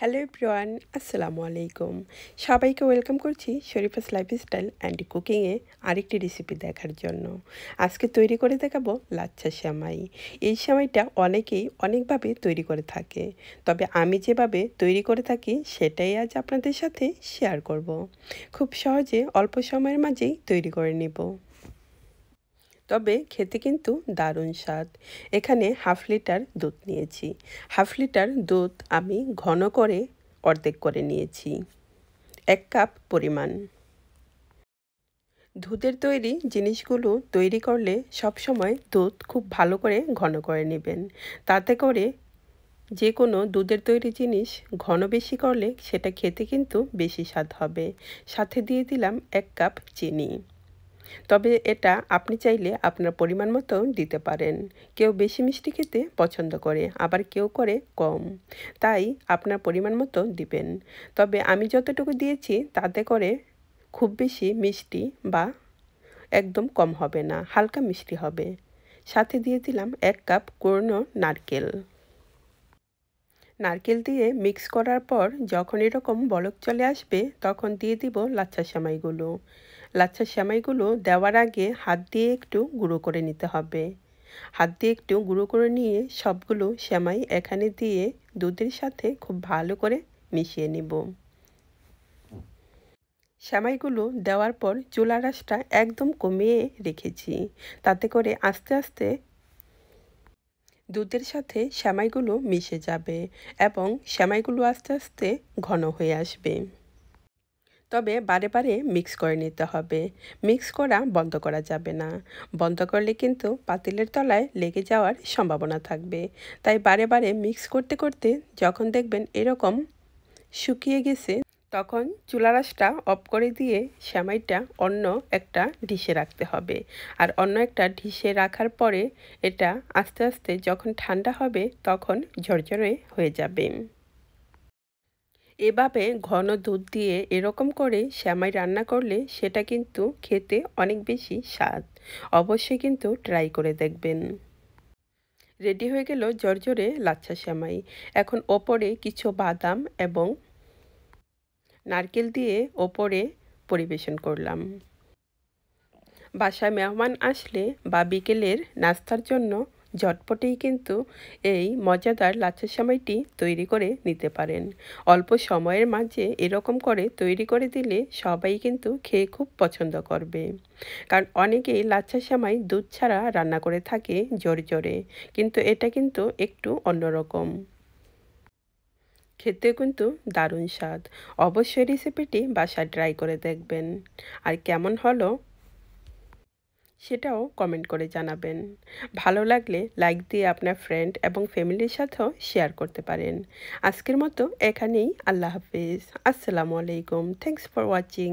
Hello Priyan আসসালামু আলাইকুম সবাইকে ওয়েলকাম করছি শরীফাস লাইফস্টাইল অ্যান্ড কুকিংয়ে আরেকটি রেসিপি দেখার জন্য আজকে তৈরি করে দেখাবো লাচ্ছা সেমাই এই সেমাইটা অনেকেই অনেকভাবে তৈরি করে থাকে তবে আমি যেভাবে তৈরি করে থাকি সেটাই আজ আপনাদের সাথে শেয়ার করব। খুব সহজে অল্প সময়ের মাঝেই তৈরি করে নেব তবে খেতে কিন্তু দারুণ স্বাদ এখানে হাফ লিটার দুধ নিয়েছি হাফ লিটার দুধ আমি ঘন করে অর্ধেক করে নিয়েছি এক কাপ পরিমাণ দুধের তৈরি জিনিসগুলো তৈরি করলে সব সময় দুধ খুব ভালো করে ঘন করে নেবেন তাতে করে যে কোনো দুধের তৈরি জিনিস ঘন বেশি করলে সেটা খেতে কিন্তু বেশি স্বাদ হবে সাথে দিয়ে দিলাম এক কাপ চিনি তবে এটা আপনি চাইলে আপনার পরিমাণ মতো দিতে পারেন কেউ বেশি মিষ্টি খেতে পছন্দ করে আবার কেউ করে কম তাই আপনার পরিমাণ মতো দিবেন তবে আমি যতটুকু দিয়েছি তাতে করে খুব বেশি মিষ্টি বা একদম কম হবে না হালকা মিষ্টি হবে সাথে দিয়ে দিলাম এক কাপ কুড়নো নারকেল নারকেল দিয়ে মিক্স করার পর যখন এরকম বলক চলে আসবে তখন দিয়ে দিব লাচ্ছা সামাইগুলো লাচ্ছা সেমাইগুলো দেওয়ার আগে হাত দিয়ে একটু গুঁড়ো করে নিতে হবে হাত দিয়ে একটু গুঁড়ো করে নিয়ে সবগুলো সেমাই এখানে দিয়ে দুধের সাথে খুব ভালো করে মিশিয়ে নিব সেমাইগুলো দেওয়ার পর চুলা রাসটা একদম কমিয়ে রেখেছি তাতে করে আস্তে আস্তে দুধের সাথে সেমাইগুলো মিশে যাবে এবং সেমাইগুলো আস্তে আস্তে ঘন হয়ে আসবে তবে বারে বারে মিক্স করে নিতে হবে মিক্স করা বন্ধ করা যাবে না বন্ধ করলে কিন্তু পাতিলের তলায় লেগে যাওয়ার সম্ভাবনা থাকবে তাই বারে বারে মিক্স করতে করতে যখন দেখবেন এরকম শুকিয়ে গেছে তখন চুলারাসটা অফ করে দিয়ে সেমাইটা অন্য একটা ডিশে রাখতে হবে আর অন্য একটা ডিশে রাখার পরে এটা আস্তে আস্তে যখন ঠান্ডা হবে তখন ঝরঝরে হয়ে যাবে এভাবে ঘন দুধ দিয়ে এরকম করে শ্যামাই রান্না করলে সেটা কিন্তু খেতে অনেক বেশি স্বাদ অবশ্যই কিন্তু ট্রাই করে দেখবেন রেডি হয়ে গেল জর্জরে লাচ্ছা শ্যামাই এখন ওপরে কিছু বাদাম এবং নারকেল দিয়ে ওপরে পরিবেশন করলাম বাসায় মেহমান আসলে বা বিকেলের নাস্তার জন্য ঝটপটেই কিন্তু এই মজাদার লাচ্ছা সামাইটি তৈরি করে নিতে পারেন অল্প সময়ের মাঝে এরকম করে তৈরি করে দিলে সবাই কিন্তু খেয়ে খুব পছন্দ করবে কারণ অনেকেই লাচ্ছা সামাই দুধ ছাড়া রান্না করে থাকে জোরে জোরে কিন্তু এটা কিন্তু একটু অন্যরকম খেতে কিন্তু দারুণ স্বাদ অবশ্যই রেসিপিটি বাসায় ট্রাই করে দেখবেন আর কেমন হলো সেটাও কমেন্ট করে জানাবেন ভালো লাগলে লাইক দিয়ে আপনার ফ্রেন্ড এবং ফ্যামিলির সাথেও শেয়ার করতে পারেন আজকের মতো এখানেই আল্লাহ হাফিজ আসসালামু আলাইকুম থ্যাংকস ফর ওয়াচিং